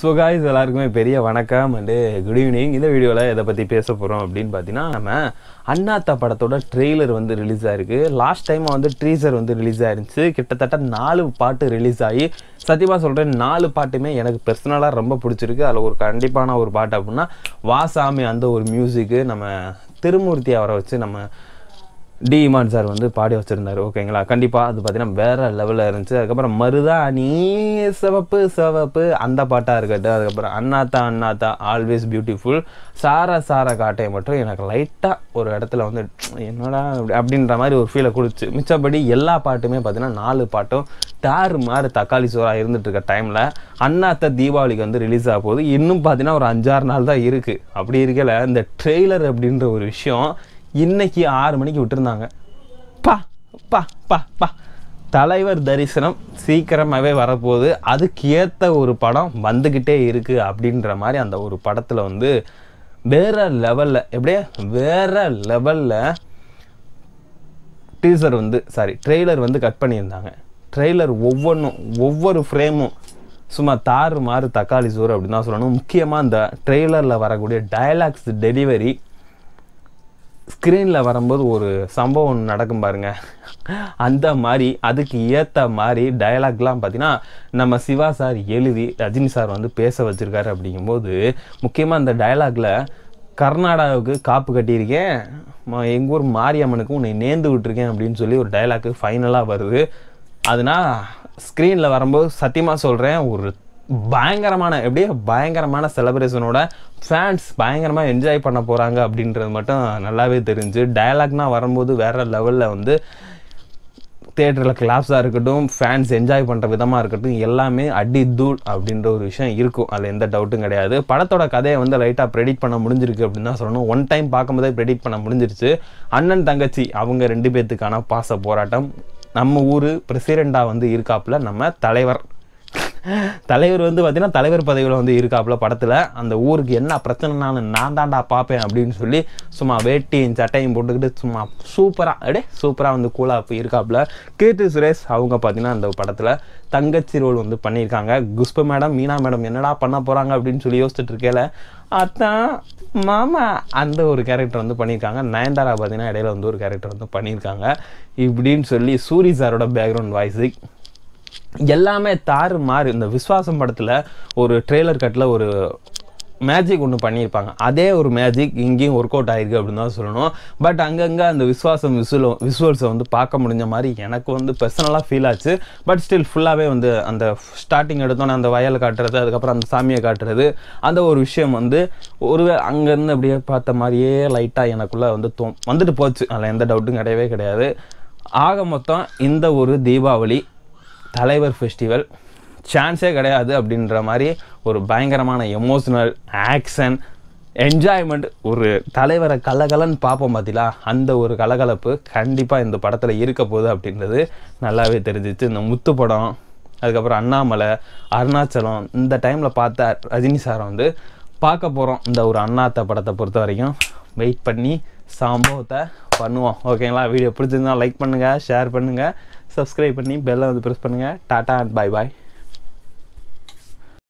சுகாய்ஸ் எல்லாருக்குமே பெரிய வணக்கம் அண்டு குட் ஈவினிங் இந்த வீடியோவில் எதை பற்றி பேச போகிறோம் அப்படின்னு பார்த்தீங்கன்னா நம்ம அண்ணாத்தா படத்தோட ட்ரெய்லர் வந்து ரிலீஸ் ஆயிருக்கு லாஸ்ட் டைம் வந்து ட்ரீசர் வந்து ரிலீஸ் ஆயிருந்துச்சு கிட்டத்தட்ட நாலு பாட்டு ரிலீஸ் ஆகி சத்தியமாக சொல்கிறேன் நாலு பாட்டுமே எனக்கு பர்சனலாக ரொம்ப பிடிச்சிருக்கு அதில் ஒரு கண்டிப்பான ஒரு பாட்டு அப்படின்னா வாசாமி அந்த ஒரு மியூசிக்கு நம்ம திருமூர்த்தி அவரை வச்சு நம்ம டி இமான் சார் வந்து பாடி வச்சுருந்தார் ஓகேங்களா கண்டிப்பாக அது பார்த்தீங்கன்னா வேறு லெவலில் இருந்துச்சு அதுக்கப்புறம் மருதா நீ சிவப்பு சிவப்பு அந்த பாட்டாக இருக்கட்டும் அதுக்கப்புறம் அண்ணாத்தா அண்ணாத்தா ஆல்வேஸ் பியூட்டிஃபுல் சாரா சாரா காட்டை மட்டும் எனக்கு லைட்டாக ஒரு இடத்துல வந்து என்னடா அப்படின்ற மாதிரி ஒரு ஃபீலை கொடுத்து மிச்சப்படி எல்லா பாட்டுமே பார்த்தீங்கன்னா நாலு பாட்டும் டார் மாதிரி தக்காளி சோறாக இருந்துட்டு இருக்க டைமில் அண்ணாத்த தீபாவளிக்கு வந்து ரிலீஸ் ஆக போகுது இன்னும் பார்த்தீங்கன்னா ஒரு அஞ்சாறு நாள் தான் இருக்குது அப்படி இருக்கல இந்த ட்ரெய்லர் அப்படின்ற ஒரு விஷயம் இன்னைக்கு ஆறு மணிக்கு விட்டுருந்தாங்க பா பா பா பா தலைவர் தரிசனம் சீக்கிரமாகவே வரப்போகுது அதுக்கு ஏற்ற ஒரு படம் வந்துக்கிட்டே இருக்குது அப்படின்ற மாதிரி அந்த ஒரு படத்தில் வந்து வேறு லெவலில் எப்படியே வேறு லெவலில் டீசர் வந்து சாரி ட்ரெய்லர் வந்து கட் பண்ணியிருந்தாங்க ட்ரெய்லர் ஒவ்வொன்றும் ஒவ்வொரு ஃப்ரேமும் சும்மா தாறு மாறு தக்காளி சோறு அப்படின்னு தான் சொல்லணும் முக்கியமாக அந்த ட்ரெய்லரில் வரக்கூடிய டயலாக்ஸ் டெலிவரி ஸ்க்ரீனில் வரும்போது ஒரு சம்பவம் நடக்கும் பாருங்க அந்த மாதிரி அதுக்கு ஏற்ற மாதிரி டயலாக்லாம் பார்த்தீங்கன்னா நம்ம சிவா சார் எழுதி ரஜினி சார் வந்து பேச வச்சுருக்காரு அப்படிங்கும்போது முக்கியமாக அந்த டயலாகில் கர்நாடகாவுக்கு காப்பு கட்டியிருக்கேன் எங்கள் ஊர் மாரியம்மனுக்கு உன்னை நேர்ந்து விட்டுருக்கேன் அப்படின்னு சொல்லி ஒரு டயலாக்கு ஃபைனலாக வருது அதுனா ஸ்க்ரீனில் வரும்போது சத்தியமாக சொல்கிறேன் ஒரு பயங்கரமான எப்படியே பயங்கரமான செலப்ரேஷனோட ஃபேன்ஸ் பயங்கரமாக என்ஜாய் பண்ண போகிறாங்க அப்படின்றது மட்டும் நல்லாவே தெரிஞ்சு டயலாக்னால் வரும்போது வேறு லெவலில் வந்து தேட்டரில் கிளாப்ஸாக இருக்கட்டும் ஃபேன்ஸ் என்ஜாய் பண்ணுற விதமாக இருக்கட்டும் எல்லாமே அடி தூள் அப்படின்ற ஒரு விஷயம் இருக்கும் அதில் எந்த டவுட்டும் கிடையாது படத்தோட கதையை வந்து லைட்டாக ப்ரெடிக்ட் பண்ண முடிஞ்சிருக்கு அப்படின்னு தான் சொல்லணும் ஒன் டைம் பார்க்கும்போதே ப்ரெடிக்ட் பண்ண முடிஞ்சிருச்சு அண்ணன் தங்கச்சி அவங்க ரெண்டு பேர்த்துக்கான பாச போராட்டம் நம்ம ஊர் பிரசிடெண்ட்டாக வந்து இருக்காப்புல நம்ம தலைவர் தலைவர் வந்து பார்த்தீங்கன்னா தலைவர் பதவியில் வந்து இருக்காப்புல படத்தில் அந்த ஊருக்கு என்ன பிரச்சனைனாலும் நான் தாண்டா பார்ப்பேன் அப்படின்னு சொல்லி சும்மா வேட்டியும் சட்டையும் போட்டுக்கிட்டு சும்மா சூப்பராக அப்படியே சூப்பராக வந்து இப்போ இருக்காப்புல கீர்த்தி சுரேஷ் அவங்க பார்த்தீங்கன்னா அந்த படத்தில் தங்கச்சி ரோல் வந்து பண்ணியிருக்காங்க குஷ்ப மேடம் மீனா மேடம் என்னடா பண்ண போகிறாங்க அப்படின்னு சொல்லி யோசிச்சுட்டு இருக்கேல அத்தான் மாமா அந்த ஒரு கேரக்டர் வந்து பண்ணியிருக்காங்க நயன்தாரா பார்த்தீங்கன்னா இடையில வந்து ஒரு கேரக்டர் வந்து பண்ணியிருக்காங்க இப்படின்னு சொல்லி சூரி சாரோட பேக்ரவுண்ட் வாய்ஸு எல்லாமே தாறு மாறு இந்த விஸ்வாசம் படத்தில் ஒரு ட்ரெய்லர் கட்டில் ஒரு மேஜிக் ஒன்று பண்ணியிருப்பாங்க அதே ஒரு மேஜிக் இங்கேயும் ஒர்க் அவுட் ஆயிருக்கு அப்படின்னு தான் சொல்லணும் பட் அங்கங்கே அந்த விஸ்வாசம் விசுவல் விசுவல்ஸை வந்து பார்க்க முடிஞ்ச மாதிரி எனக்கு வந்து பர்சனலாக ஃபீல் ஆச்சு பட் ஸ்டில் ஃபுல்லாகவே வந்து அந்த ஸ்டார்டிங் எடுத்தோன்னே அந்த வயல் காட்டுறது அதுக்கப்புறம் அந்த சாமியை காட்டுறது அந்த ஒரு விஷயம் வந்து ஒரு அங்கேருந்து அப்படியே பார்த்த மாதிரியே லைட்டாக எனக்குள்ளே வந்து தோ வந்துட்டு போச்சு அதில் எந்த டவுட்டும் கிடையவே கிடையாது ஆக மொத்தம் இந்த ஒரு தீபாவளி தலைவர் ஃபெஸ்டிவல் சான்ஸே கிடையாது அப்படின்ற மாதிரி ஒரு பயங்கரமான எமோஷனல் ஆக்ஷன் என்ஜாய்மெண்ட் ஒரு தலைவரை கலகலன்னு பார்ப்போம் பார்த்தீங்களா அந்த ஒரு கலகலப்பு கண்டிப்பாக இந்த படத்தில் இருக்க போகுது அப்படின்றது நல்லாவே தெரிஞ்சிச்சு இந்த முத்து படம் அதுக்கப்புறம் அண்ணாமலை அருணாச்சலம் இந்த டைமில் பார்த்த ரஜினி சாரை வந்து பார்க்க போகிறோம் இந்த ஒரு அண்ணாத்த படத்தை பொறுத்த வரைக்கும் வெயிட் பண்ணி சம்பவத்தை பண்ணுவோம் ஓகேங்களா வீடியோ பிடிச்சிருந்தா லைக் பண்ணுங்கள் ஷேர் பண்ணுங்கள் சப்ஸ்கிரைப் பண்ணி பெல்லை வந்து ப்ரெஸ் பண்ணுங்கள் டாட்டா அண்ட் பாய் பாய்